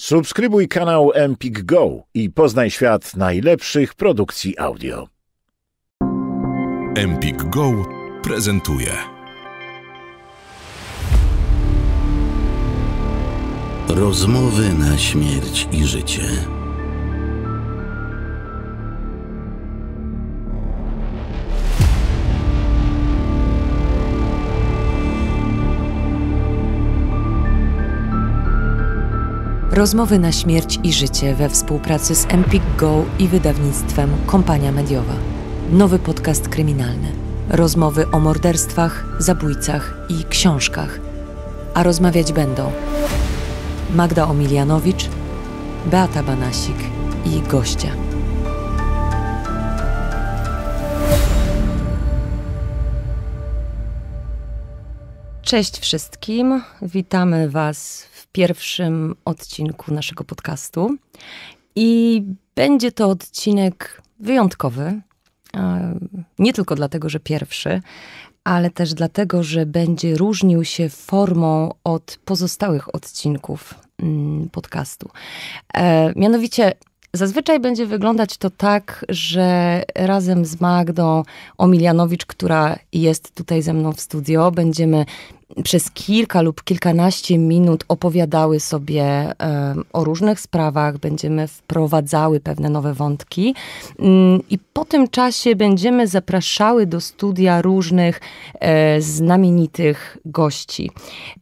Subskrybuj kanał Empik Go i poznaj świat najlepszych produkcji audio. Empik Go prezentuje. Rozmowy na śmierć i życie. Rozmowy na śmierć i życie we współpracy z Empik Go i wydawnictwem Kompania Mediowa. Nowy podcast kryminalny. Rozmowy o morderstwach, zabójcach i książkach. A rozmawiać będą Magda Omilianowicz, Beata Banasik i gościa. Cześć wszystkim, witamy Was pierwszym odcinku naszego podcastu. I będzie to odcinek wyjątkowy. E, nie tylko dlatego, że pierwszy, ale też dlatego, że będzie różnił się formą od pozostałych odcinków mm, podcastu. E, mianowicie Zazwyczaj będzie wyglądać to tak, że razem z Magdą Omilianowicz, która jest tutaj ze mną w studio, będziemy przez kilka lub kilkanaście minut opowiadały sobie o różnych sprawach, będziemy wprowadzały pewne nowe wątki mm, i po tym czasie będziemy zapraszały do studia różnych e, znamienitych gości.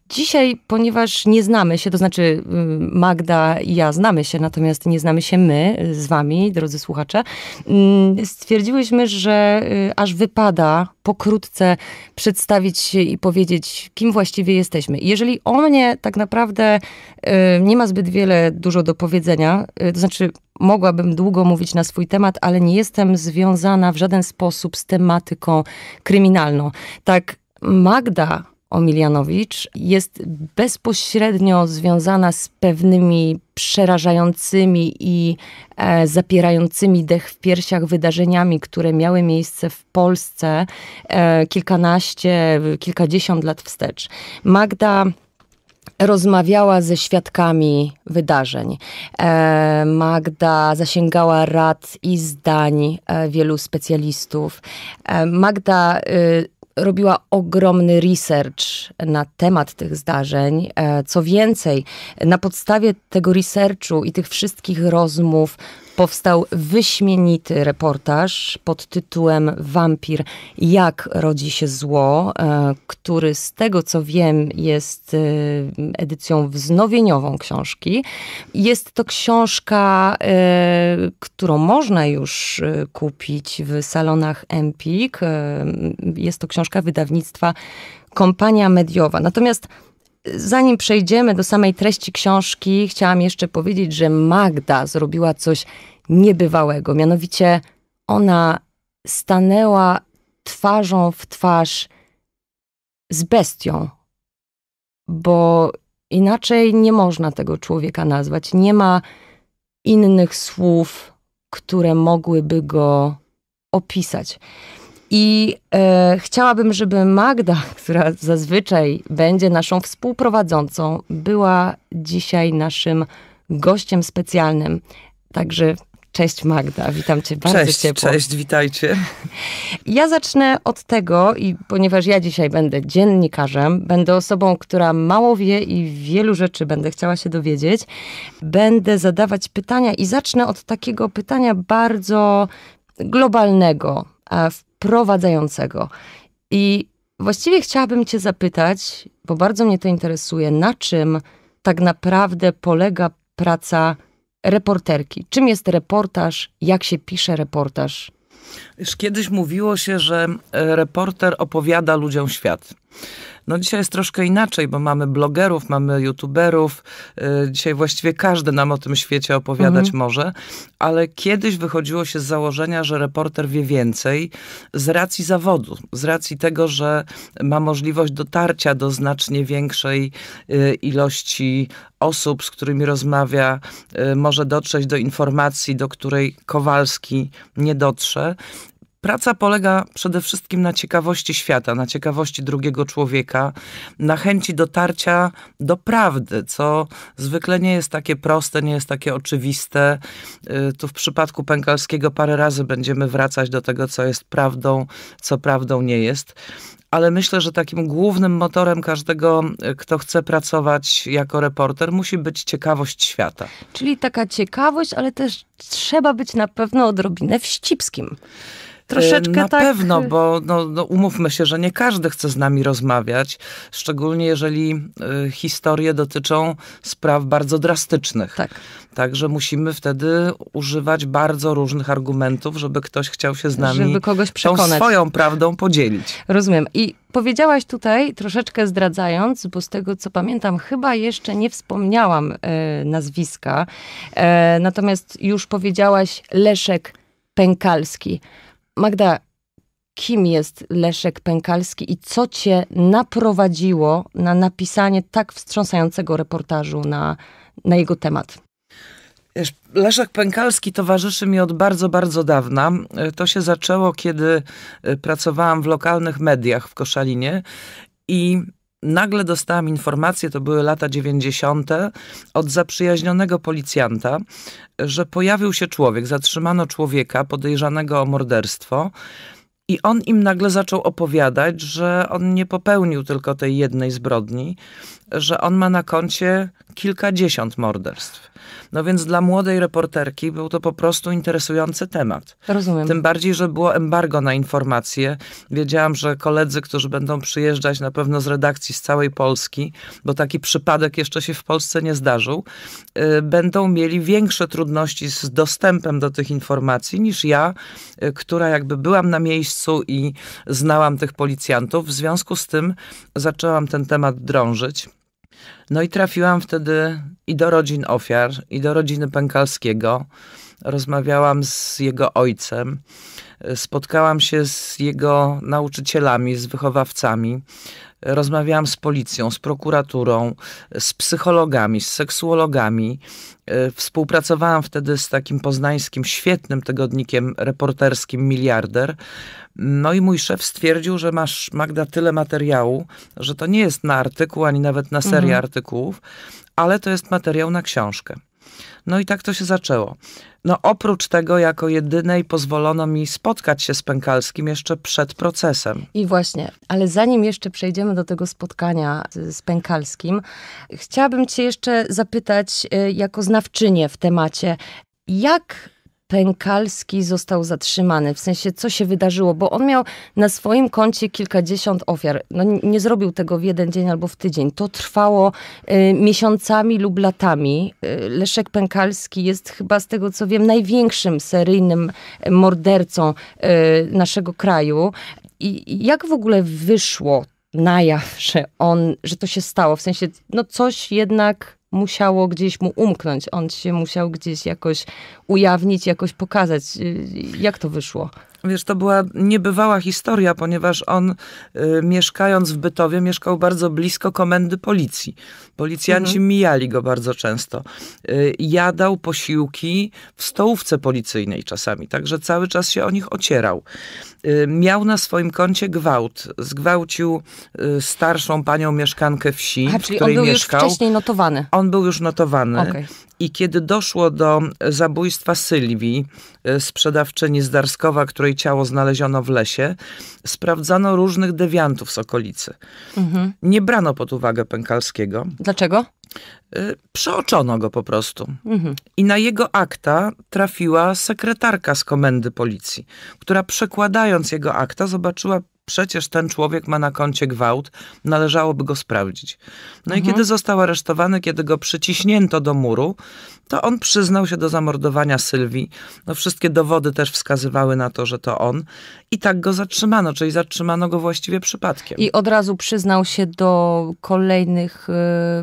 Dzisiaj, ponieważ nie znamy się, to znaczy mm, Magda i ja znamy się, natomiast nie znamy się my z wami, drodzy słuchacze, mm, stwierdziłyśmy, że y, aż wypada pokrótce przedstawić się i powiedzieć, kim właściwie jesteśmy. Jeżeli o mnie tak naprawdę y, nie ma zbyt wiele, dużo do powiedzenia, y, to znaczy mogłabym długo mówić na swój temat, ale nie jestem związana w żaden sposób z tematyką kryminalną. Tak Magda Omilianowicz jest bezpośrednio związana z pewnymi przerażającymi i e, zapierającymi dech w piersiach wydarzeniami, które miały miejsce w Polsce e, kilkanaście, kilkadziesiąt lat wstecz. Magda rozmawiała ze świadkami wydarzeń. E, Magda zasięgała rad i zdań e, wielu specjalistów. E, Magda y, robiła ogromny research na temat tych zdarzeń. E, co więcej, na podstawie tego researchu i tych wszystkich rozmów powstał wyśmienity reportaż pod tytułem Wampir jak rodzi się zło, e, który z tego co wiem jest e, edycją wznowieniową książki. Jest to książka, e, którą można już kupić w salonach Empik. Jest to książka wydawnictwa Kompania Mediowa. Natomiast Zanim przejdziemy do samej treści książki, chciałam jeszcze powiedzieć, że Magda zrobiła coś niebywałego. Mianowicie ona stanęła twarzą w twarz z bestią, bo inaczej nie można tego człowieka nazwać. Nie ma innych słów, które mogłyby go opisać. I e, chciałabym, żeby Magda, która zazwyczaj będzie naszą współprowadzącą, była dzisiaj naszym gościem specjalnym. Także Cześć Magda, witam cię bardzo cześć, ciepło. Cześć, witajcie. Ja zacznę od tego, i ponieważ ja dzisiaj będę dziennikarzem, będę osobą, która mało wie i wielu rzeczy będę chciała się dowiedzieć, będę zadawać pytania i zacznę od takiego pytania bardzo globalnego. A w prowadzącego. I właściwie chciałabym Cię zapytać, bo bardzo mnie to interesuje, na czym tak naprawdę polega praca reporterki? Czym jest reportaż? Jak się pisze reportaż? Już kiedyś mówiło się, że e, reporter opowiada ludziom świat. No dzisiaj jest troszkę inaczej, bo mamy blogerów, mamy youtuberów. E, dzisiaj właściwie każdy nam o tym świecie opowiadać mhm. może, ale kiedyś wychodziło się z założenia, że reporter wie więcej z racji zawodu, z racji tego, że ma możliwość dotarcia do znacznie większej e, ilości osób, z którymi rozmawia, może dotrzeć do informacji, do której Kowalski nie dotrze. Praca polega przede wszystkim na ciekawości świata, na ciekawości drugiego człowieka, na chęci dotarcia do prawdy, co zwykle nie jest takie proste, nie jest takie oczywiste. Y, tu w przypadku Pękalskiego parę razy będziemy wracać do tego, co jest prawdą, co prawdą nie jest ale myślę, że takim głównym motorem każdego, y, kto chce pracować jako reporter, musi być ciekawość świata. Czyli taka ciekawość, ale też trzeba być na pewno odrobinę wścibskim. Troszeczkę y, Na tak... pewno, bo no, no, umówmy się, że nie każdy chce z nami rozmawiać, szczególnie jeżeli y, historie dotyczą spraw bardzo drastycznych. Tak. Także musimy wtedy używać bardzo różnych argumentów, żeby ktoś chciał się z nami żeby kogoś przekonać. tą swoją prawdą podzielić. Rozumiem. I powiedziałaś tutaj, troszeczkę zdradzając, bo z tego co pamiętam, chyba jeszcze nie wspomniałam y, nazwiska, y, natomiast już powiedziałaś Leszek Pękalski. Magda, kim jest Leszek Pękalski i co cię naprowadziło na napisanie tak wstrząsającego reportażu na, na jego temat? Leszek Pękalski towarzyszy mi od bardzo, bardzo dawna. To się zaczęło, kiedy e, pracowałam w lokalnych mediach w Koszalinie i nagle dostałam informację, to były lata 90., od zaprzyjaźnionego policjanta, że pojawił się człowiek, zatrzymano człowieka podejrzanego o morderstwo. I on im nagle zaczął opowiadać, że on nie popełnił tylko tej jednej zbrodni, że on ma na koncie kilkadziesiąt morderstw. No więc dla młodej reporterki był to po prostu interesujący temat. Rozumiem. Tym bardziej, że było embargo na informacje. Wiedziałam, że koledzy, którzy będą przyjeżdżać na pewno z redakcji z całej Polski, bo taki przypadek jeszcze się w Polsce nie zdarzył, y, będą mieli większe trudności z dostępem do tych informacji niż ja, y, która jakby byłam na miejscu i znałam tych policjantów. W związku z tym zaczęłam ten temat drążyć. No i trafiłam wtedy i do rodzin ofiar, i do rodziny Pękalskiego. Rozmawiałam z jego ojcem, spotkałam się z jego nauczycielami, z wychowawcami. Rozmawiałam z policją, z prokuraturą, z psychologami, z seksuologami. E, współpracowałam wtedy z takim poznańskim, świetnym tygodnikiem reporterskim Miliarder. No i mój szef stwierdził, że masz, Magda, tyle materiału, że to nie jest na artykuł, ani nawet na serię mhm. artykułów, ale to jest materiał na książkę. No i tak to się zaczęło. No oprócz tego, jako jedynej pozwolono mi spotkać się z Pękalskim jeszcze przed procesem. I właśnie, ale zanim jeszcze przejdziemy do tego spotkania z Pękalskim, chciałabym cię jeszcze zapytać y, jako znawczynię w temacie, jak Pękalski został zatrzymany? W sensie, co się wydarzyło? Bo on miał na swoim koncie kilkadziesiąt ofiar. No, nie zrobił tego w jeden dzień albo w tydzień. To trwało y, miesiącami lub latami. Y, Leszek Pękalski jest chyba, z tego co wiem, największym seryjnym mordercą y, naszego kraju. I jak w ogóle wyszło na jaw, że on, że to się stało? W sensie, no coś jednak musiało gdzieś mu umknąć, on się musiał gdzieś jakoś ujawnić, jakoś pokazać. Y, jak to wyszło? Wiesz, to była niebywała historia, ponieważ on y, mieszkając w Bytowie, mieszkał bardzo blisko komendy policji. Policjanci mhm. mijali go bardzo często. Y, jadał posiłki w stołówce policyjnej czasami, także cały czas się o nich ocierał. Y, miał na swoim koncie gwałt. Zgwałcił y, starszą panią mieszkankę wsi, A, w której on był mieszkał. Już wcześniej notowany. On był już notowany. Okay. I kiedy doszło do zabójstwa Sylwii, e, sprzedawczyni z Darskowa, której ciało znaleziono w lesie, sprawdzano różnych dewiantów z okolicy. Mhm. Nie brano pod uwagę Pękalskiego. Dlaczego? E, przeoczono go po prostu. Mhm. I na jego akta trafiła sekretarka z komendy policji, która przekładając jego akta zobaczyła przecież ten człowiek ma na koncie gwałt, należałoby go sprawdzić. No mhm. i kiedy został aresztowany, kiedy go przyciśnięto do muru, to on przyznał się do zamordowania Sylwii. No wszystkie dowody też wskazywały na to, że to on. I tak go zatrzymano, czyli zatrzymano go właściwie przypadkiem. I od razu przyznał się do kolejnych y,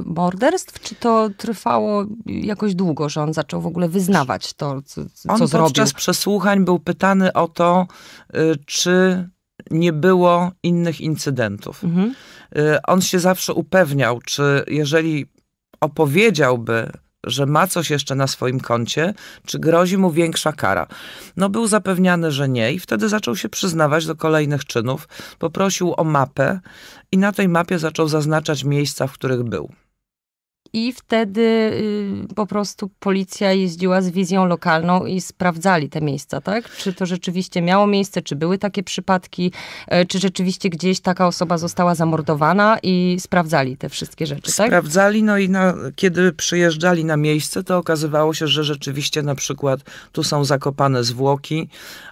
morderstw? Czy to trwało jakoś długo, że on zaczął w ogóle wyznawać to, co, co on zrobił? On podczas przesłuchań był pytany o to, y, czy nie było innych incydentów. Mhm. Y, on się zawsze upewniał, czy jeżeli opowiedziałby że ma coś jeszcze na swoim koncie, czy grozi mu większa kara. No był zapewniany, że nie i wtedy zaczął się przyznawać do kolejnych czynów, poprosił o mapę i na tej mapie zaczął zaznaczać miejsca, w których był. I wtedy y, po prostu policja jeździła z wizją lokalną i sprawdzali te miejsca, tak? Czy to rzeczywiście miało miejsce, czy były takie przypadki, e, czy rzeczywiście gdzieś taka osoba została zamordowana i sprawdzali te wszystkie rzeczy, tak? Sprawdzali, no i na, kiedy przyjeżdżali na miejsce, to okazywało się, że rzeczywiście na przykład tu są zakopane zwłoki,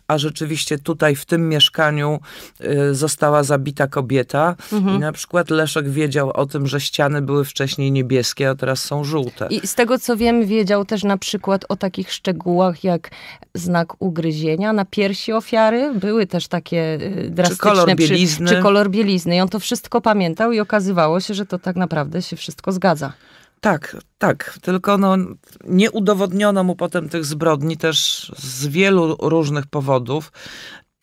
a rzeczywiście tutaj w tym mieszkaniu y, została zabita kobieta mhm. i na przykład Leszek wiedział o tym, że ściany były wcześniej niebieskie, a teraz są żółte. I z tego co wiem, wiedział też na przykład o takich szczegółach jak znak ugryzienia na piersi ofiary. Były też takie y, drastyczne... Czy kolor bielizny. czy kolor bielizny. I on to wszystko pamiętał i okazywało się, że to tak naprawdę się wszystko zgadza. Tak, tak, tylko no, nie udowodniono mu potem tych zbrodni też z wielu różnych powodów.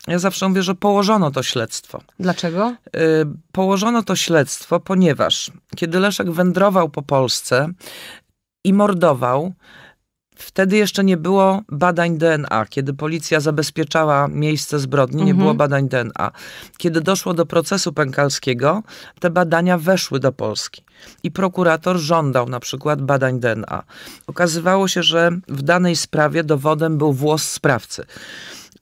Ja zawsze mówię, że położono to śledztwo. Dlaczego? Y, położono to śledztwo, ponieważ kiedy Leszek wędrował po Polsce i mordował, Wtedy jeszcze nie było badań DNA. Kiedy policja zabezpieczała miejsce zbrodni, nie mhm. było badań DNA. Kiedy doszło do procesu pękalskiego, te badania weszły do Polski i prokurator żądał na przykład badań DNA. Okazywało się, że w danej sprawie dowodem był włos sprawcy.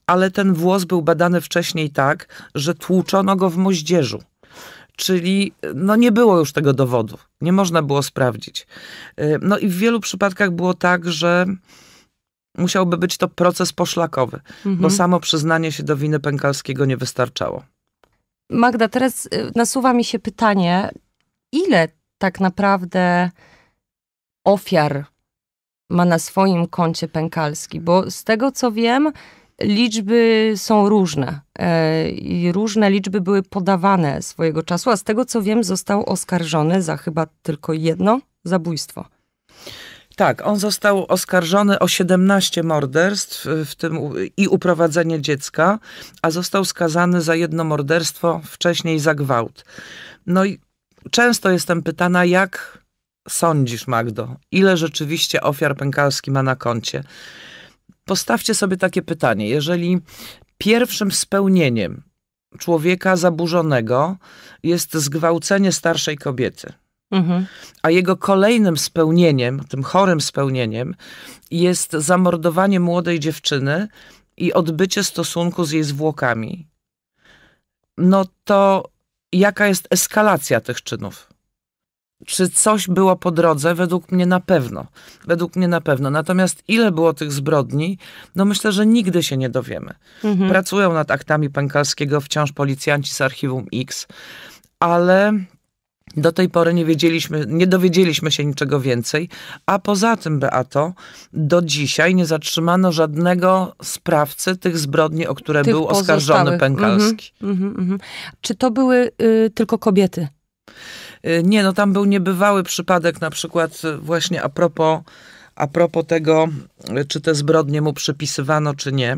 Ale ten włos był badany wcześniej tak, że tłuczono go w moździerzu czyli no nie było już tego dowodu, nie można było sprawdzić. Y, no i w wielu przypadkach było tak, że musiałby być to proces poszlakowy, mhm. bo samo przyznanie się do winy Pękalskiego nie wystarczało. Magda, teraz y, nasuwa mi się pytanie, ile tak naprawdę ofiar ma na swoim koncie pękalski, bo z tego co wiem, liczby są różne e, i różne liczby były podawane swojego czasu, a z tego co wiem, został oskarżony za chyba tylko jedno zabójstwo. Tak, on został oskarżony o 17 morderstw e, w tym i uprowadzenie dziecka, a został skazany za jedno morderstwo, wcześniej za gwałt. No i często jestem pytana, jak sądzisz, Magdo, ile rzeczywiście ofiar pękalski ma na koncie? Postawcie sobie takie pytanie. Jeżeli pierwszym spełnieniem człowieka zaburzonego jest zgwałcenie starszej kobiety, mhm. a jego kolejnym spełnieniem, tym chorym spełnieniem, jest zamordowanie młodej dziewczyny i odbycie stosunku z jej zwłokami, no to jaka jest eskalacja tych czynów. Czy coś było po drodze? Według mnie na pewno. Według mnie na pewno. Natomiast ile było tych zbrodni? No myślę, że nigdy się nie dowiemy. Mhm. Pracują nad aktami Pękalskiego wciąż policjanci z archiwum X, ale do tej pory nie wiedzieliśmy, nie dowiedzieliśmy się niczego więcej, a poza tym, Beato, do dzisiaj nie zatrzymano żadnego sprawcy tych zbrodni, o które tych był oskarżony mhm, Pękalski. Mm -hmm, mm -hmm. Czy to były y, tylko kobiety? Y, nie, no tam był niebywały przypadek, na przykład y, właśnie a propos a propos tego, czy te zbrodnie mu przypisywano, czy nie.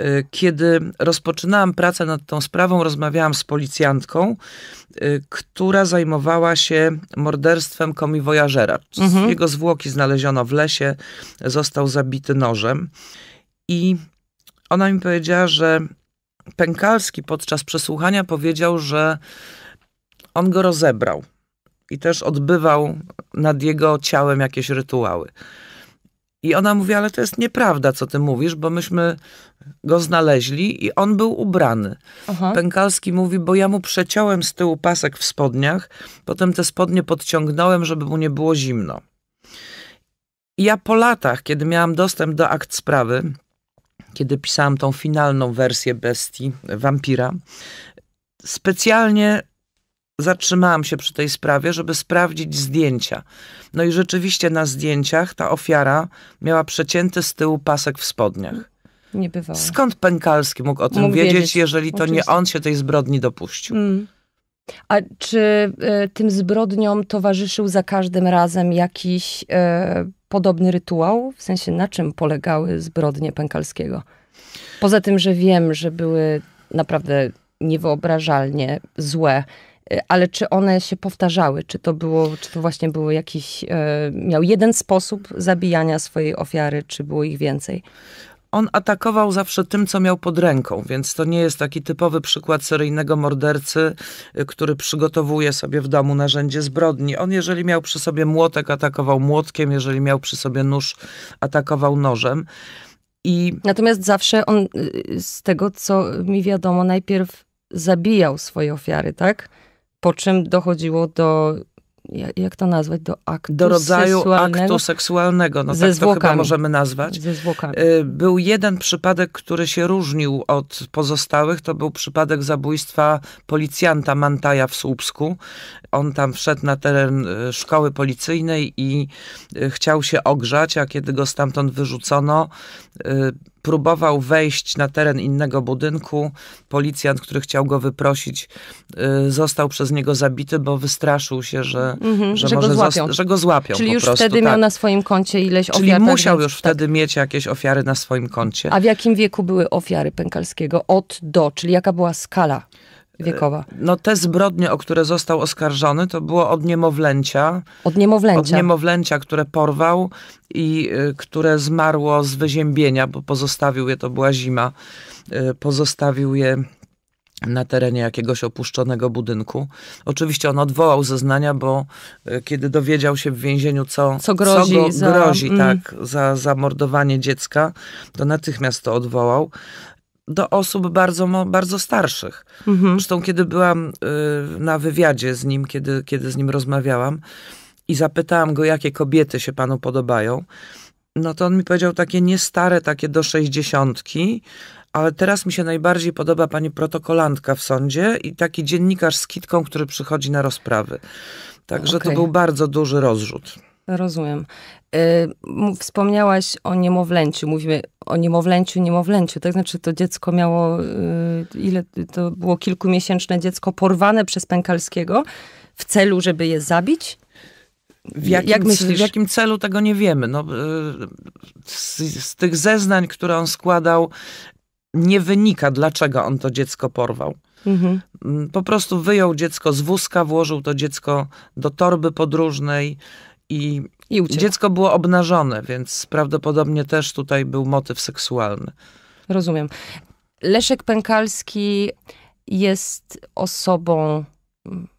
Y, kiedy rozpoczynałam pracę nad tą sprawą, rozmawiałam z policjantką, y, która zajmowała się morderstwem komiwojażera. Mhm. Jego zwłoki znaleziono w lesie, został zabity nożem. I ona mi powiedziała, że Pękalski podczas przesłuchania powiedział, że on go rozebrał i też odbywał nad jego ciałem jakieś rytuały. I ona mówi, ale to jest nieprawda, co ty mówisz, bo myśmy go znaleźli i on był ubrany. Aha. Pękalski mówi, bo ja mu przeciąłem z tyłu pasek w spodniach, potem te spodnie podciągnąłem, żeby mu nie było zimno. I ja po latach, kiedy miałam dostęp do akt sprawy, kiedy pisałam tą finalną wersję bestii, wampira, specjalnie zatrzymałam się przy tej sprawie, żeby sprawdzić zdjęcia. No i rzeczywiście na zdjęciach ta ofiara miała przecięty z tyłu pasek w spodniach. Nie bywało. Skąd Pękalski mógł o tym mógł wiedzieć, wiedzieć, jeżeli to Oczywiście. nie on się tej zbrodni dopuścił? Mm. A czy y, tym zbrodniom towarzyszył za każdym razem jakiś y, podobny rytuał? W sensie, na czym polegały zbrodnie Pękalskiego? Poza tym, że wiem, że były naprawdę niewyobrażalnie złe, Y, ale czy one się powtarzały? Czy to było, czy to właśnie był jakiś, y, miał jeden sposób zabijania swojej ofiary, czy było ich więcej? on atakował zawsze tym, co miał pod ręką, więc to nie jest taki typowy przykład seryjnego mordercy, y, który przygotowuje sobie w domu narzędzie zbrodni. On, jeżeli miał przy sobie młotek, atakował młotkiem, jeżeli miał przy sobie nóż, atakował nożem. I... Natomiast zawsze on, z tego co mi wiadomo, najpierw zabijał swoje ofiary, tak? po czym dochodziło do jak to nazwać, do aktu Do rodzaju seksualnego? aktu seksualnego, no ze tak zwłokami. to chyba możemy nazwać. Ze zwłokami. Y, był jeden przypadek, który się różnił od pozostałych, to był przypadek zabójstwa policjanta Mantaja w Słupsku. On tam wszedł na teren y, szkoły policyjnej i y, chciał się ogrzać, a kiedy go stamtąd wyrzucono, Y, próbował wejść na teren innego budynku. Policjant, który chciał go wyprosić, y, został przez niego zabity, bo wystraszył się, że, mhm, że, że, może go złapią. że go złapią. Czyli już prostu, wtedy tak. miał na swoim koncie ileś Czyli ofiar. Czyli musiał już tak. wtedy mieć jakieś ofiary na swoim koncie. A w jakim wieku były ofiary Pękalskiego? Od do, czyli jaka była skala? wiekowa. E, no te zbrodnie, o które został oskarżony, to było od niemowlęcia. Od niemowlęcia. Od niemowlęcia, które porwał i e, które zmarło z wyziębienia, bo pozostawił je, to była zima, e, pozostawił je na terenie jakiegoś opuszczonego budynku. Oczywiście on odwołał zeznania, bo kiedy dowiedział się w więzieniu, co, co grozi, co go, za, grozi mm. tak, za zamordowanie dziecka, to natychmiast to odwołał do osób bardzo, bardzo starszych. Mhm. Zresztą, kiedy byłam y, na wywiadzie z nim, kiedy, kiedy z nim rozmawiałam i zapytałam go, jakie kobiety się panu podobają, no to on mi powiedział takie nie stare, takie do sześćdziesiątki, ale teraz mi się najbardziej podoba pani protokolantka w sądzie i taki dziennikarz z kitką, który przychodzi na rozprawy. Także okay. to był bardzo duży rozrzut. Rozumiem. Y, wspomniałaś o niemowlęciu. Mówimy o niemowlęciu, niemowlęciu. Tak znaczy, to dziecko miało, y, ile to było kilkumiesięczne dziecko porwane przez Pękalskiego w celu, żeby je zabić? W jakim, Jak myślisz? W jakim celu tego nie wiemy. No, y, z, z tych zeznań, które on składał, nie wynika, dlaczego on to dziecko porwał. Mhm. Mm, po prostu wyjął dziecko z wózka, włożył to dziecko do torby podróżnej i, I dziecko było obnażone, więc prawdopodobnie też tutaj był motyw seksualny. Rozumiem. Leszek Pękalski jest osobą,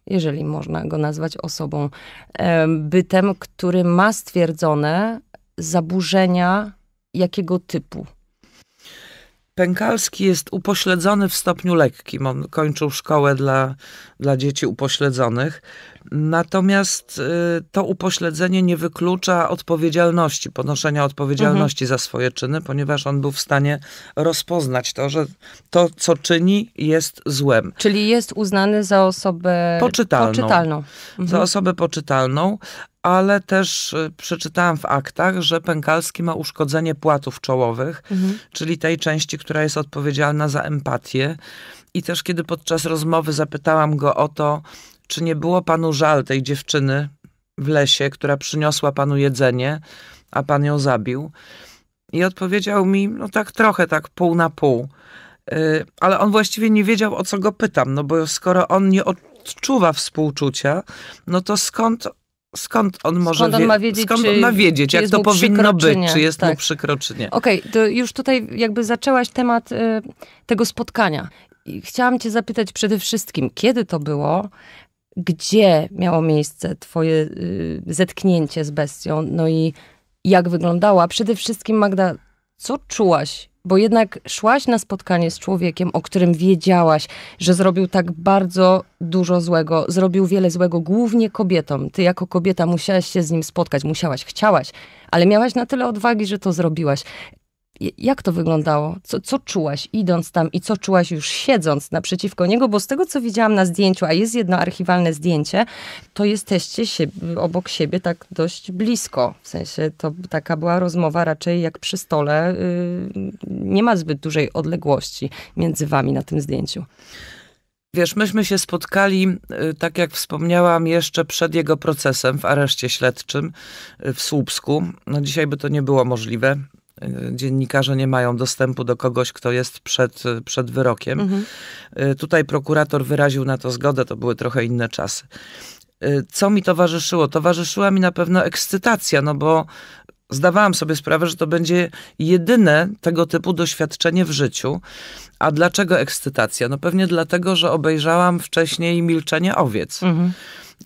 jeżeli można go nazwać osobą, e, bytem, który ma stwierdzone zaburzenia jakiego typu? Pękalski jest upośledzony w stopniu lekkim. On kończył szkołę dla, dla dzieci upośledzonych. Natomiast y, to upośledzenie nie wyklucza odpowiedzialności, ponoszenia odpowiedzialności mhm. za swoje czyny, ponieważ on był w stanie rozpoznać to, że to, co czyni, jest złem. Czyli jest uznany za osobę poczytalną. poczytalną. Mhm. Za osobę poczytalną, ale też y, przeczytałam w aktach, że Pękalski ma uszkodzenie płatów czołowych, mhm. czyli tej części, która jest odpowiedzialna za empatię. I też kiedy podczas rozmowy zapytałam go o to, czy nie było panu żal tej dziewczyny w lesie, która przyniosła panu jedzenie, a pan ją zabił? I odpowiedział mi, no tak trochę, tak pół na pół. Y, ale on właściwie nie wiedział, o co go pytam, no bo skoro on nie odczuwa współczucia, no to skąd skąd on może skąd on ma wiedzieć, skąd on ma wiedzieć jak to powinno być, czy jest tak. mu przykro, czy nie. Okej, okay, to już tutaj jakby zaczęłaś temat y, tego spotkania. I chciałam cię zapytać przede wszystkim, kiedy to było, gdzie miało miejsce Twoje y, zetknięcie z bestią, no i jak wyglądała. Przede wszystkim, Magda, co czułaś? Bo jednak szłaś na spotkanie z człowiekiem, o którym wiedziałaś, że zrobił tak bardzo dużo złego, zrobił wiele złego, głównie kobietom. Ty jako kobieta musiałaś się z nim spotkać, musiałaś, chciałaś, ale miałaś na tyle odwagi, że to zrobiłaś jak to wyglądało? Co, co czułaś idąc tam i co czułaś już siedząc naprzeciwko niego? Bo z tego, co widziałam na zdjęciu, a jest jedno archiwalne zdjęcie, to jesteście się, obok siebie tak dość blisko. W sensie to taka była rozmowa raczej jak przy stole. Yy, nie ma zbyt dużej odległości między wami na tym zdjęciu. Wiesz, myśmy się spotkali, yy, tak jak wspomniałam, jeszcze przed jego procesem w areszcie śledczym yy, w Słupsku. No dzisiaj by to nie było możliwe. E, dziennikarze nie mają dostępu do kogoś, kto jest przed, przed wyrokiem. Mhm. E, tutaj prokurator wyraził na to zgodę, to były trochę inne czasy. E, co mi towarzyszyło? Towarzyszyła mi na pewno ekscytacja, no bo zdawałam sobie sprawę, że to będzie jedyne tego typu doświadczenie w życiu. A dlaczego ekscytacja? No pewnie dlatego, że obejrzałam wcześniej Milczenie Owiec. Mhm.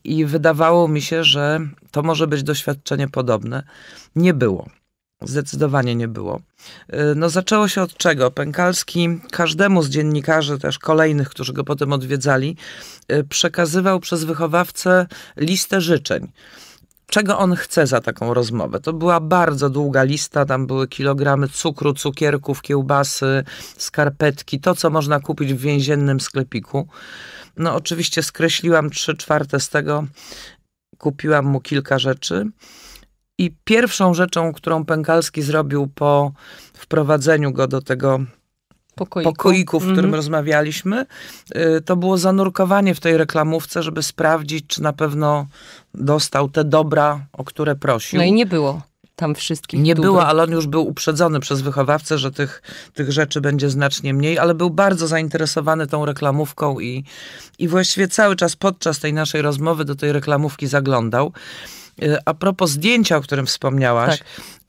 I wydawało mi się, że to może być doświadczenie podobne. Nie było. Zdecydowanie nie było. Y, no zaczęło się od czego? Pękalski każdemu z dziennikarzy, też kolejnych, którzy go potem odwiedzali, y, przekazywał przez wychowawcę listę życzeń czego on chce za taką rozmowę. To była bardzo długa lista, tam były kilogramy cukru, cukierków, kiełbasy, skarpetki, to co można kupić w więziennym sklepiku. No oczywiście skreśliłam trzy czwarte z tego, kupiłam mu kilka rzeczy. I pierwszą rzeczą, którą Pękalski zrobił po wprowadzeniu go do tego pokoiku, pokoiku w którym mhm. rozmawialiśmy, y, to było zanurkowanie w tej reklamówce, żeby sprawdzić, czy na pewno dostał te dobra, o które prosił. No i nie było tam wszystkich. Nie było, ale on już był uprzedzony przez wychowawcę, że tych, tych rzeczy będzie znacznie mniej, ale był bardzo zainteresowany tą reklamówką i, i właściwie cały czas podczas tej naszej rozmowy do tej reklamówki zaglądał. E, a propos zdjęcia, o którym wspomniałaś, tak.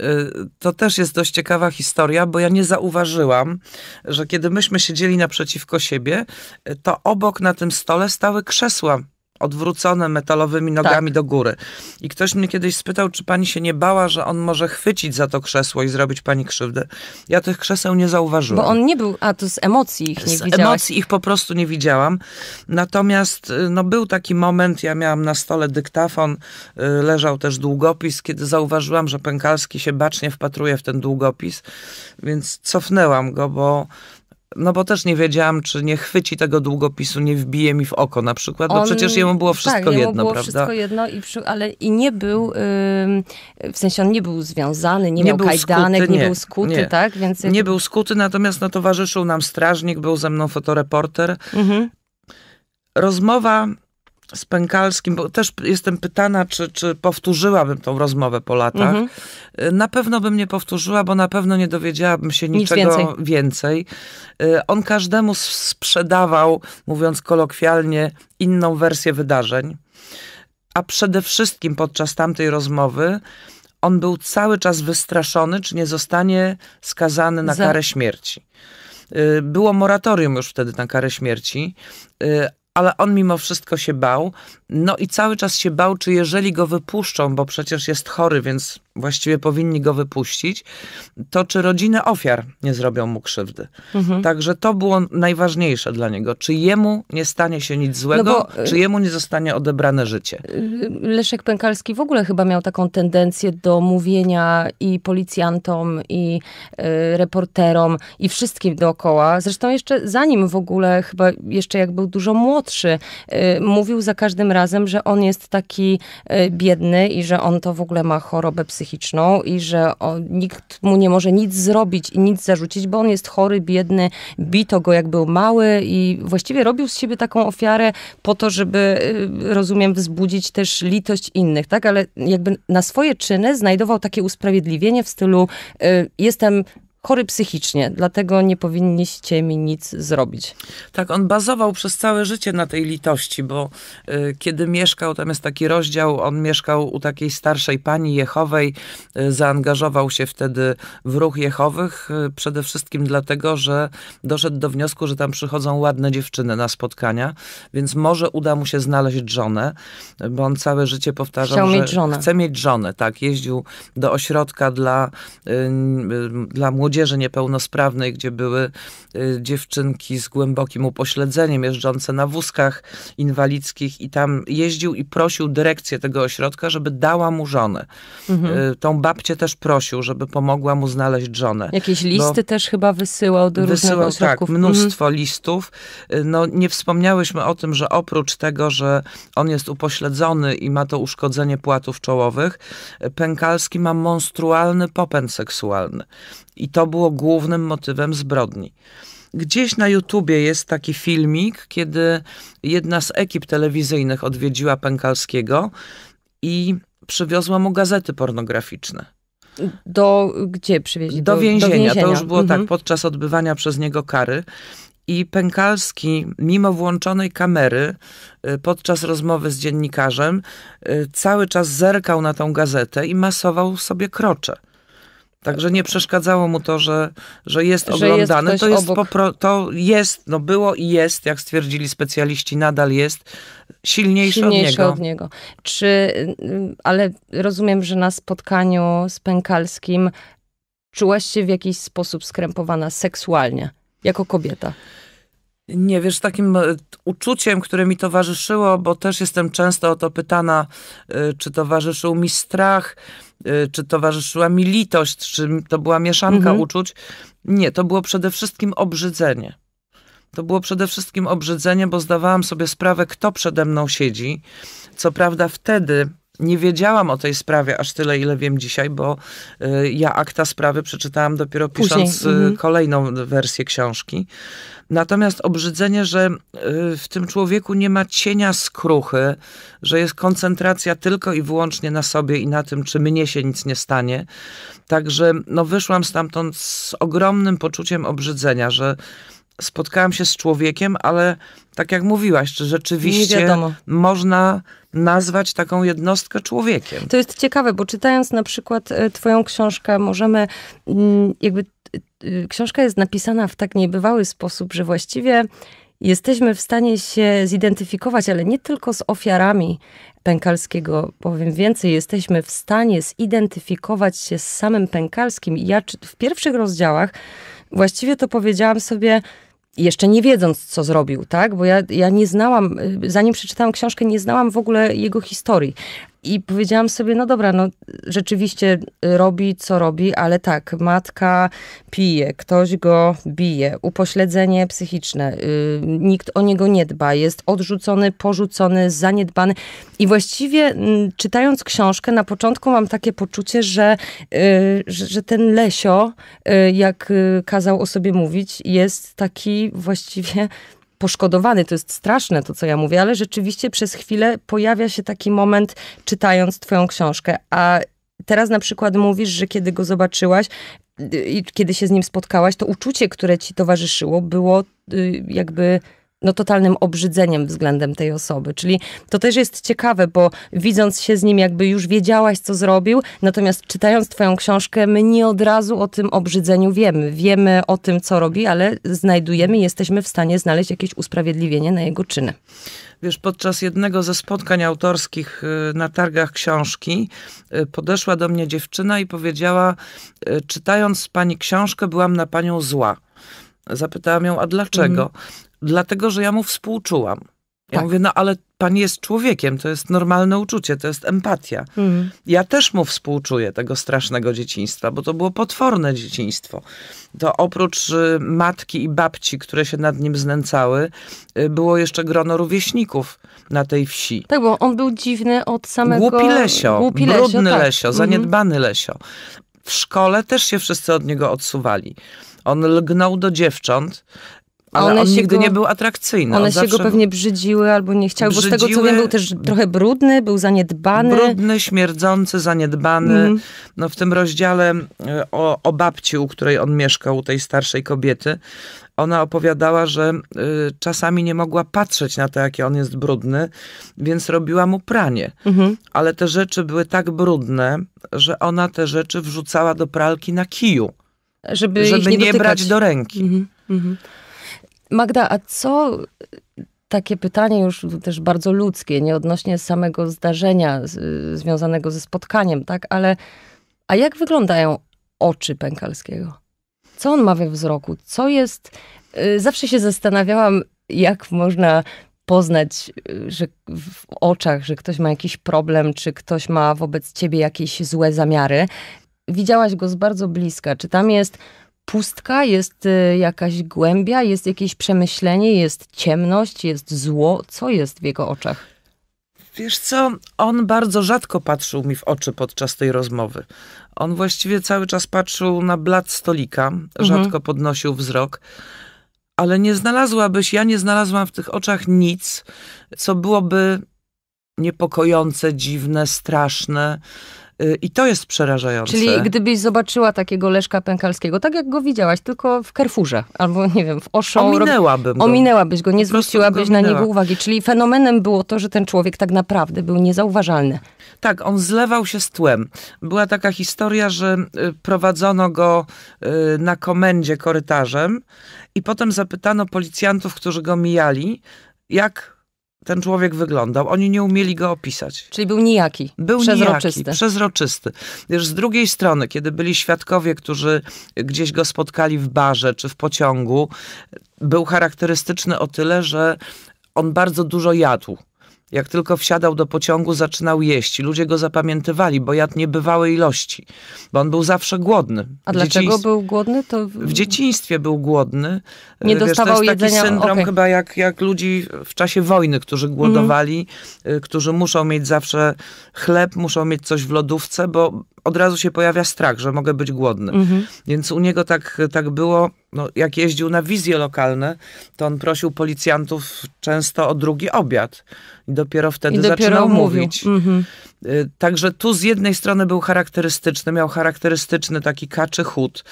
E, to też jest dość ciekawa historia, bo ja nie zauważyłam, że kiedy myśmy siedzieli naprzeciwko siebie, e, to obok na tym stole stały krzesła odwrócone metalowymi nogami tak. do góry. I ktoś mnie kiedyś spytał, czy pani się nie bała, że on może chwycić za to krzesło i zrobić pani krzywdę. Ja tych krzeseł nie zauważyłam. Bo on nie był, a to z emocji ich nie z emocji ich po prostu nie widziałam. Natomiast y, no, był taki moment, ja miałam na stole dyktafon, y, leżał też długopis, kiedy zauważyłam, że Pękalski się bacznie wpatruje w ten długopis, więc cofnęłam go, bo no bo też nie wiedziałam, czy nie chwyci tego długopisu, nie wbije mi w oko na przykład, bo no On, przecież jemu było wszystko tak, jedno, było prawda? wszystko jedno, i przy, ale i nie był, w sensie on nie był związany, nie, nie miał był kajdanek, skuty, nie, nie, był skuty, nie. tak? Więc... Nie był skuty, natomiast no, towarzyszył nam strażnik, był ze mną fotoreporter. Mhm. Rozmowa z Pękalskim, bo też jestem pytana, czy, czy powtórzyłabym tą rozmowę po latach. Mhm. Y, na pewno bym nie powtórzyła, bo na pewno nie dowiedziałabym się niczego Nic więcej. więcej. Y, on każdemu sprzedawał, mówiąc kolokwialnie, inną wersję wydarzeń. A przede wszystkim podczas tamtej rozmowy on był cały czas wystraszony, czy nie zostanie skazany na Za... karę śmierci. Y, było moratorium już wtedy na karę śmierci, ale on mimo wszystko się bał. No i cały czas się bał, czy jeżeli go wypuszczą, bo przecież jest chory, więc właściwie powinni go wypuścić, to czy rodziny ofiar nie zrobią mu krzywdy. Mhm. Także to było najważniejsze dla niego. Czy jemu nie stanie się nic złego, no bo, czy jemu nie zostanie odebrane życie. Y, Leszek Pękalski w ogóle chyba miał taką tendencję do mówienia i policjantom, i y, reporterom, i wszystkim dookoła. Zresztą jeszcze zanim w ogóle, chyba jeszcze jak był dużo młodszy, y, mówił za każdym razem, że on jest taki y, biedny i że on to w ogóle ma chorobę psychiczną psychiczną i że on, nikt mu nie może nic zrobić i nic zarzucić, bo on jest chory, biedny, bito go jak był mały i właściwie robił z siebie taką ofiarę po to, żeby, y, rozumiem, wzbudzić też litość innych, tak? Ale jakby na swoje czyny znajdował takie usprawiedliwienie w stylu y, jestem chory psychicznie, dlatego nie powinniście mi nic zrobić. Tak, on bazował przez całe życie na tej litości, bo y, kiedy mieszkał, tam jest taki rozdział, on mieszkał u takiej starszej pani Jechowej, y, zaangażował się wtedy w ruch Jechowych, y, przede wszystkim dlatego, że doszedł do wniosku, że tam przychodzą ładne dziewczyny na spotkania, więc może uda mu się znaleźć żonę, bo on całe życie powtarzał, Chciał że mieć żonę. chce mieć żonę, tak, jeździł do ośrodka dla, y, y, dla młodzieży, młodzieży niepełnosprawnej, gdzie były y, dziewczynki z głębokim upośledzeniem, jeżdżące na wózkach inwalidzkich i tam jeździł i prosił dyrekcję tego ośrodka, żeby dała mu żonę. Mhm. Y, tą babcię też prosił, żeby pomogła mu znaleźć żonę. Jakieś listy też chyba wysyłał do wysyłał, różnych tak, ośrodków. Tak, mnóstwo mhm. listów. Y, no nie wspomniałyśmy o tym, że oprócz tego, że on jest upośledzony i ma to uszkodzenie płatów czołowych, Pękalski ma monstrualny popęd seksualny. I to było głównym motywem zbrodni. Gdzieś na YouTubie jest taki filmik, kiedy jedna z ekip telewizyjnych odwiedziła Pękalskiego i przywiozła mu gazety pornograficzne. Do gdzie przywieźli? Do, do, więzienia. do więzienia. To już było tak mhm. tak, podczas odbywania przez niego kary. I Pękalski, mimo włączonej kamery, y, podczas rozmowy z dziennikarzem, y, cały czas zerkał na tą gazetę i masował sobie krocze. Także nie przeszkadzało mu to, że, że jest że oglądany. Jest to, jest popro, to jest, no było i jest, jak stwierdzili specjaliści, nadal jest silniejszy, silniejszy od, niego. od niego. Czy, ale rozumiem, że na spotkaniu z Pękalskim czułaś się w jakiś sposób skrępowana seksualnie, jako kobieta? Nie, wiesz, takim e, uczuciem, które mi towarzyszyło, bo też jestem często o to pytana, e, czy towarzyszył mi strach, Y, czy towarzyszyła mi litość, czy to była mieszanka mhm. uczuć. Nie, to było przede wszystkim obrzydzenie. To było przede wszystkim obrzydzenie, bo zdawałam sobie sprawę, kto przede mną siedzi. Co prawda wtedy nie wiedziałam o tej sprawie aż tyle, ile wiem dzisiaj, bo y, ja akta sprawy przeczytałam dopiero pisząc y, mhm. kolejną wersję książki. Natomiast obrzydzenie, że y, w tym człowieku nie ma cienia skruchy, że jest koncentracja tylko i wyłącznie na sobie i na tym, czy mnie się nic nie stanie. Także no, wyszłam stamtąd z ogromnym poczuciem obrzydzenia, że spotkałam się z człowiekiem, ale tak jak mówiłaś, czy rzeczywiście można nazwać taką jednostkę człowiekiem. To jest ciekawe, bo czytając na przykład e, twoją książkę, możemy mm, jakby e, e, książka jest napisana w tak niebywały sposób, że właściwie jesteśmy w stanie się zidentyfikować, ale nie tylko z ofiarami Pękalskiego, powiem więcej, jesteśmy w stanie zidentyfikować się z samym Pękalskim. I ja w pierwszych rozdziałach właściwie to powiedziałam sobie, jeszcze nie wiedząc, co zrobił, tak? Bo ja, ja nie znałam, y, zanim przeczytałam książkę, nie znałam w ogóle jego historii. I powiedziałam sobie, no dobra, no rzeczywiście y, robi co robi, ale tak, matka pije, ktoś go bije, upośledzenie psychiczne, yy, nikt o niego nie dba, jest odrzucony, porzucony, zaniedbany. I właściwie yy, czytając książkę, na początku mam takie poczucie, że, yy, że, że, ten Lesio, y, jak y, kazał o sobie mówić, jest taki właściwie poszkodowany. To jest straszne to, co ja mówię, ale rzeczywiście przez chwilę pojawia się taki moment, czytając Twoją książkę. A teraz na przykład mówisz, że kiedy go zobaczyłaś y, i kiedy się z nim spotkałaś, to uczucie, które ci towarzyszyło, było y, jakby no, totalnym obrzydzeniem względem tej osoby. Czyli to też jest ciekawe, bo widząc się z nim, jakby już wiedziałaś, co zrobił, natomiast czytając Twoją książkę, my nie od razu o tym obrzydzeniu wiemy. Wiemy o tym, co robi, ale znajdujemy, jesteśmy w stanie znaleźć jakieś usprawiedliwienie na jego czyny. Wiesz, podczas jednego ze spotkań autorskich y, na targach książki y, podeszła do mnie dziewczyna i powiedziała: y, Czytając pani książkę, byłam na panią zła. Zapytałam ją, a dlaczego? Mhm dlatego że ja mu współczułam. Ja tak. mówię, no ale pan jest człowiekiem, to jest normalne uczucie, to jest empatia. Mhm. Ja też mu współczuję tego strasznego dzieciństwa, bo to było potworne dzieciństwo. To oprócz y, matki i babci, które się nad nim znęcały, y, było jeszcze grono rówieśników na tej wsi. Tak, bo on był dziwny od samego... Głupi lesio, Głupi lesio brudny tak. lesio, mhm. zaniedbany mhm. lesio. W szkole też się wszyscy od niego odsuwali. On lgnął do dziewcząt, ale one on nigdy go, nie był atrakcyjny. One się go pewnie brzydziły albo nie chciały, brzydziły, bo z tego co wiem był też trochę brudny, był zaniedbany. Brudny, śmierdzący, zaniedbany. Mm. No w tym rozdziale e, o, o babci, u której on mieszkał, u tej starszej kobiety, ona opowiadała, że y, czasami nie mogła patrzeć na to, jakie on jest brudny, więc robiła mu pranie. Mhm. Ale te rzeczy były tak brudne, że ona te rzeczy wrzucała do pralki na kiju, żeby, żeby nie, nie brać do ręki. Mhm, mhm. Magda, a co y, takie pytanie już też bardzo ludzkie, nie odnośnie samego zdarzenia z, y, związanego ze spotkaniem, tak? Ale a jak wyglądają oczy Pękalskiego? Co on ma we wzroku? Co jest. Y, zawsze się zastanawiałam, jak można poznać że w oczach, że ktoś ma jakiś problem, czy ktoś ma wobec ciebie jakieś złe zamiary. Widziałaś go z bardzo bliska. Czy tam jest pustka, jest y, jakaś głębia, jest jakieś przemyślenie, jest ciemność, jest zło? Co jest w jego oczach? Wiesz co, on bardzo rzadko patrzył mi w oczy podczas tej rozmowy. On właściwie cały czas patrzył na blat stolika, mhm. rzadko mhm. podnosił wzrok ale nie znalazłabyś, ja nie znalazłam w tych oczach nic, co byłoby niepokojące, dziwne, straszne. Y, I to jest przerażające. Czyli gdybyś zobaczyła takiego Leszka Pękalskiego, tak jak go widziałaś, tylko w Carrefourze, albo nie wiem, w Oszą. Ominęłabym go. Ominęłabyś go, nie zwróciłabyś go na niego uwagi. Czyli fenomenem było to, że ten człowiek tak naprawdę był niezauważalny. Tak, on zlewał się z tłem. Była taka historia, że y, prowadzono go y, na komendzie korytarzem i potem zapytano policjantów, którzy go mijali, jak ten człowiek wyglądał. Oni nie umieli go opisać. Czyli był nijaki. Był przezroczysty. Nijaki, przezroczysty. Wiesz, z drugiej strony, kiedy byli świadkowie, którzy gdzieś go spotkali w barze czy w pociągu, był charakterystyczny o tyle, że on bardzo dużo jadł. Jak tylko wsiadał do pociągu, zaczynał jeść. Ludzie go zapamiętywali, bo jadł niebywałe ilości, bo on był zawsze głodny. A w dlaczego był głodny? To... W dzieciństwie był głodny. Nie Wiesz, dostawał to jest taki jedzenia. syndrom okay. chyba jak, jak ludzi w czasie wojny, którzy mhm. głodowali, mm. którzy muszą mieć zawsze chleb, muszą mieć coś w lodówce, bo od razu się pojawia strach, że mogę być głodny. Mhm. Więc u niego tak, tak było, no, jak jeździł na wizje lokalne, to on prosił policjantów często o drugi obiad. I dopiero wtedy I dopiero zaczynał mówił. mówić. Mhm. Y, także tu z jednej strony był charakterystyczny, miał charakterystyczny taki kaczy chód,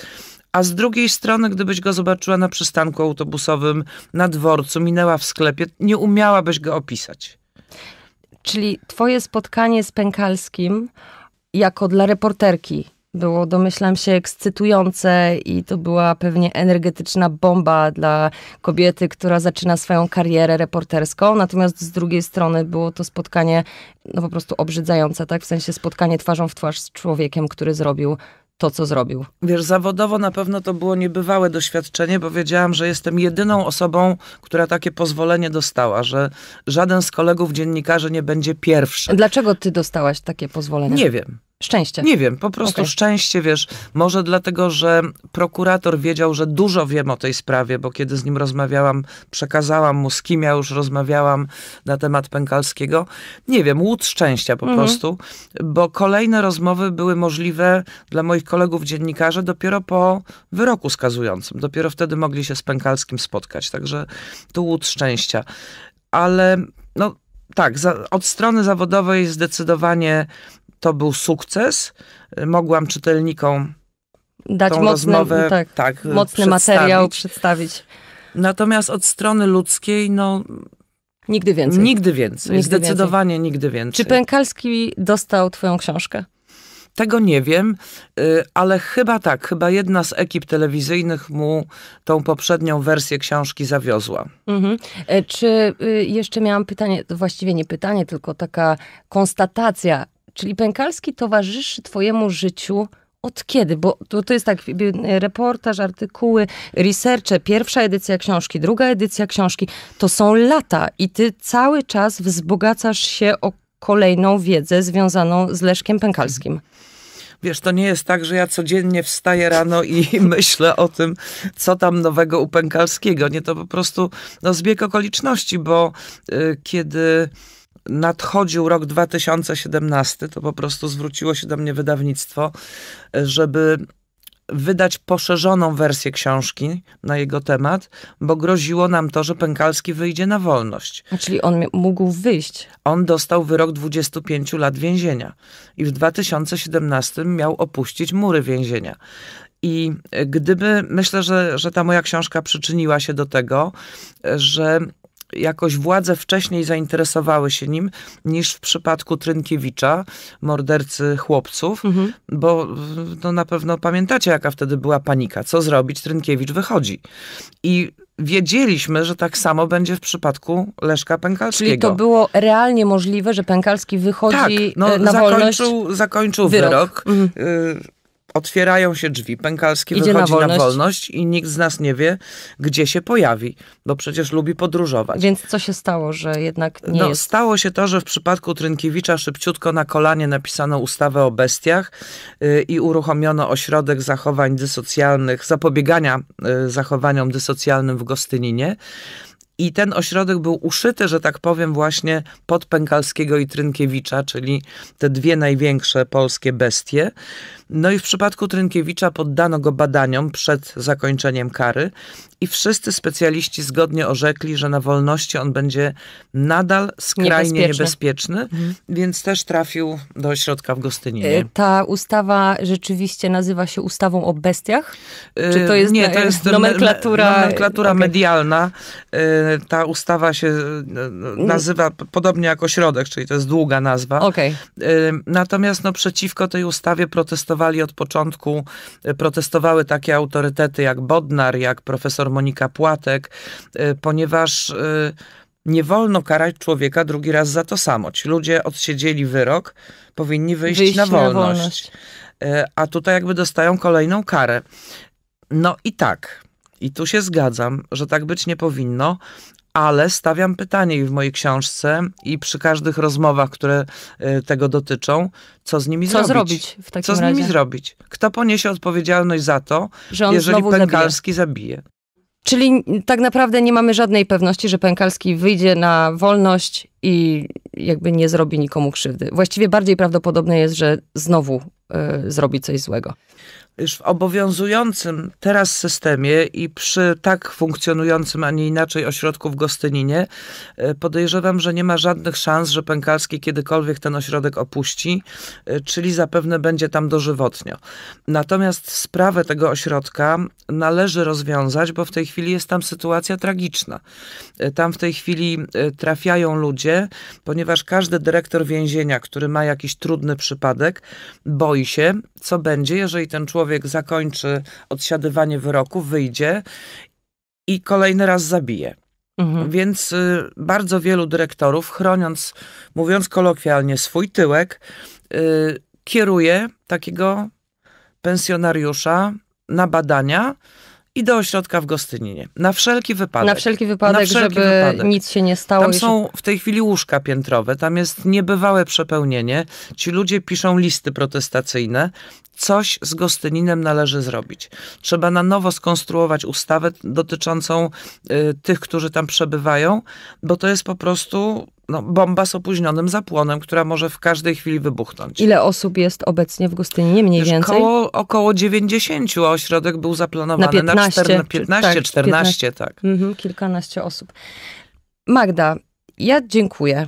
a z drugiej strony, gdybyś go zobaczyła na przystanku autobusowym, na dworcu, minęła w sklepie, nie umiałabyś go opisać. Czyli twoje spotkanie z Pękalskim jako dla reporterki było, domyślam się, ekscytujące i to była pewnie energetyczna bomba dla kobiety, która zaczyna swoją karierę reporterską. Natomiast z drugiej strony było to spotkanie no po prostu obrzydzające, tak? W sensie spotkanie twarzą w twarz z człowiekiem, który zrobił to, co zrobił? Wiesz, zawodowo na pewno to było niebywałe doświadczenie, bo wiedziałam, że jestem jedyną osobą, która takie pozwolenie dostała, że żaden z kolegów dziennikarzy nie będzie pierwszy. Dlaczego ty dostałaś takie pozwolenie? Nie wiem. Szczęście. Nie wiem, po prostu okay. szczęście, wiesz, może dlatego, że prokurator wiedział, że dużo wiem o tej sprawie, bo kiedy z nim rozmawiałam, przekazałam mu, z kim ja już rozmawiałam na temat Pękalskiego. Nie wiem, łód szczęścia po mm -hmm. prostu, bo kolejne rozmowy były możliwe dla moich kolegów dziennikarzy dopiero po wyroku skazującym. Dopiero wtedy mogli się z Pękalskim spotkać, także tu łód szczęścia. Ale, no tak, za, od strony zawodowej zdecydowanie to był sukces. Mogłam czytelnikom dać tą mocny, rozmowę, tak, tak, mocny przedstawić. materiał przedstawić. Natomiast od strony ludzkiej, no. Nigdy więcej. Nigdy więcej. Nigdy Zdecydowanie więcej. nigdy więcej. Czy Pękalski dostał Twoją książkę? Tego nie wiem, y, ale chyba tak, chyba jedna z ekip telewizyjnych mu tą poprzednią wersję książki zawiozła. Mhm. E, czy y, jeszcze miałam pytanie, właściwie nie pytanie, tylko taka konstatacja, Czyli Pękalski towarzyszy Twojemu życiu od kiedy? Bo to, to jest tak, e, reportaż, artykuły, researche, pierwsza edycja książki, druga edycja książki, to są lata i ty cały czas wzbogacasz się o kolejną wiedzę związaną z Leszkiem Pękalskim. Wiesz, to nie jest tak, że ja codziennie wstaję rano i myślę o tym, co tam nowego u Pękalskiego. Nie, to po prostu no, zbieg okoliczności, bo y, kiedy nadchodził rok 2017, to po prostu zwróciło się do mnie wydawnictwo, żeby wydać poszerzoną wersję książki na jego temat, bo groziło nam to, że Pękalski wyjdzie na wolność. Czyli on mógł wyjść. On dostał wyrok 25 lat więzienia i w 2017 miał opuścić mury więzienia. I e, gdyby, myślę, że, że ta moja książka przyczyniła się do tego, e, że jakoś władze wcześniej zainteresowały się nim niż w przypadku Trynkiewicza, mordercy chłopców, mhm. bo no, na pewno pamiętacie, jaka wtedy była panika. Co zrobić? Trynkiewicz wychodzi. I wiedzieliśmy, że tak samo będzie w przypadku Leszka Pękalskiego. Czyli to było realnie możliwe, że Pękalski wychodzi tak, no, e, na zakończył, wolność? zakończył wyrok. wyrok. Mhm. Y, otwierają się drzwi, Pękalski Idzie wychodzi na wolność. na wolność. i nikt z nas nie wie, gdzie się pojawi, bo przecież lubi podróżować. Więc co się stało, że jednak nie no, jest... Stało się to, że w przypadku Trynkiewicza szybciutko na kolanie napisano ustawę o bestiach yy, i uruchomiono ośrodek zachowań dysocjalnych, zapobiegania yy, zachowaniom dysocjalnym w Gostyninie. I ten ośrodek był uszyty, że tak powiem, właśnie pod Pękalskiego i Trynkiewicza, czyli te dwie największe polskie bestie. No i w przypadku Trynkiewicza poddano go badaniom przed zakończeniem kary i wszyscy specjaliści zgodnie orzekli, że na wolności on będzie nadal skrajnie niebezpieczny, niebezpieczny mhm. więc też trafił do ośrodka w Gostyninie. E, ta ustawa rzeczywiście nazywa się ustawą o bestiach? E, Czy to jest, Nie, to jest nomenklatura... Nomenklatura okay. medialna. E, ta ustawa się nazywa podobnie jak ośrodek, czyli to jest długa nazwa. Okay. Natomiast no, przeciwko tej ustawie protestowali protestowali od początku, e, protestowały takie autorytety jak Bodnar, jak profesor Monika Płatek, e, ponieważ e, nie wolno karać człowieka drugi raz za to samo. Ci ludzie odsiedzieli wyrok, powinni wyjść, wyjść na, wolność. na wolność. A tutaj jakby dostają kolejną karę. No i tak, i tu się zgadzam, że tak być nie powinno, ale stawiam pytanie i w mojej książce i przy każdych rozmowach, które e, tego dotyczą, co z nimi co zrobić? zrobić w takim co z razie? nimi zrobić? Kto poniesie odpowiedzialność za to, Że on jeżeli Pękalski zabije? zabije? Czyli tak naprawdę nie mamy żadnej pewności, że Pękalski wyjdzie na wolność i jakby nie zrobi nikomu krzywdy. Właściwie bardziej prawdopodobne jest, że znowu y, zrobi coś złego już w obowiązującym teraz systemie i przy tak funkcjonującym, a nie inaczej ośrodku w Gostyninie, e, podejrzewam, że nie ma żadnych szans, że Pękalski kiedykolwiek ten ośrodek opuści, e, czyli zapewne będzie tam dożywotnio. Natomiast sprawę tego ośrodka należy rozwiązać, bo w tej chwili jest tam sytuacja tragiczna. E, tam w tej chwili trafiają ludzie, ponieważ każdy dyrektor więzienia, który ma jakiś trudny przypadek, boi się, co będzie, jeżeli ten człowiek zakończy odsiadywanie wyroku, wyjdzie i kolejny raz zabije. Mhm. Więc y, bardzo wielu dyrektorów, chroniąc, mówiąc kolokwialnie, swój tyłek, y, kieruje takiego pensjonariusza na badania, i do ośrodka w Gostyninie. Na wszelki wypadek. Na wszelki wypadek, na wszelki żeby wypadek. nic się nie stało. Tam są w tej chwili łóżka piętrowe, tam jest niebywałe przepełnienie. Ci ludzie piszą listy protestacyjne. Coś z Gostyninem należy zrobić. Trzeba na nowo skonstruować ustawę dotyczącą y, tych, którzy tam przebywają, bo to jest po prostu no, bomba z opóźnionym zapłonem, która może w każdej chwili wybuchnąć. Ile osób jest obecnie w nie mniej więcej? Koło, około 90, a ośrodek był zaplanowany na 15, na 4, na tak, 14, 15. tak. Mhm, kilkanaście osób. Magda, ja dziękuję.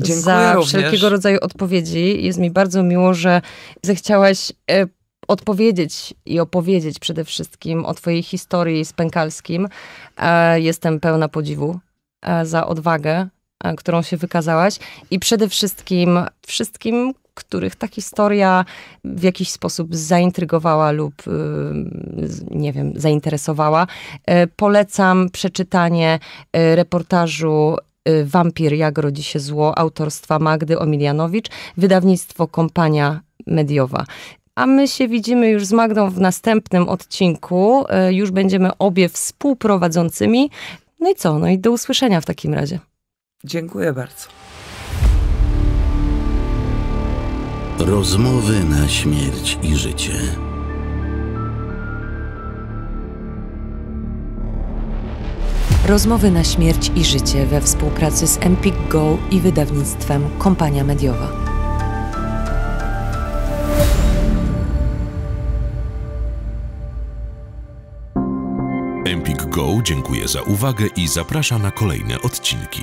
Dziękuję za również. wszelkiego rodzaju odpowiedzi. Jest mi bardzo miło, że zechciałaś e, odpowiedzieć i opowiedzieć przede wszystkim o Twojej historii z Pękalskim. E, jestem pełna podziwu e, za odwagę E, którą się wykazałaś i przede wszystkim wszystkim, których ta historia w jakiś sposób zaintrygowała lub, y, nie wiem, zainteresowała. E, polecam przeczytanie e, reportażu y, Wampir, jak rodzi się zło, autorstwa Magdy Omilianowicz, wydawnictwo Kompania Mediowa. A my się widzimy już z Magdą w następnym odcinku. Już będziemy obie współprowadzącymi. No i co? No i do usłyszenia w takim razie. Dziękuję bardzo. Rozmowy na śmierć i życie. Rozmowy na śmierć i życie we współpracy z Empik Go i wydawnictwem Kompania Mediowa. Empik Go dziękuję za uwagę i zaprasza na kolejne odcinki.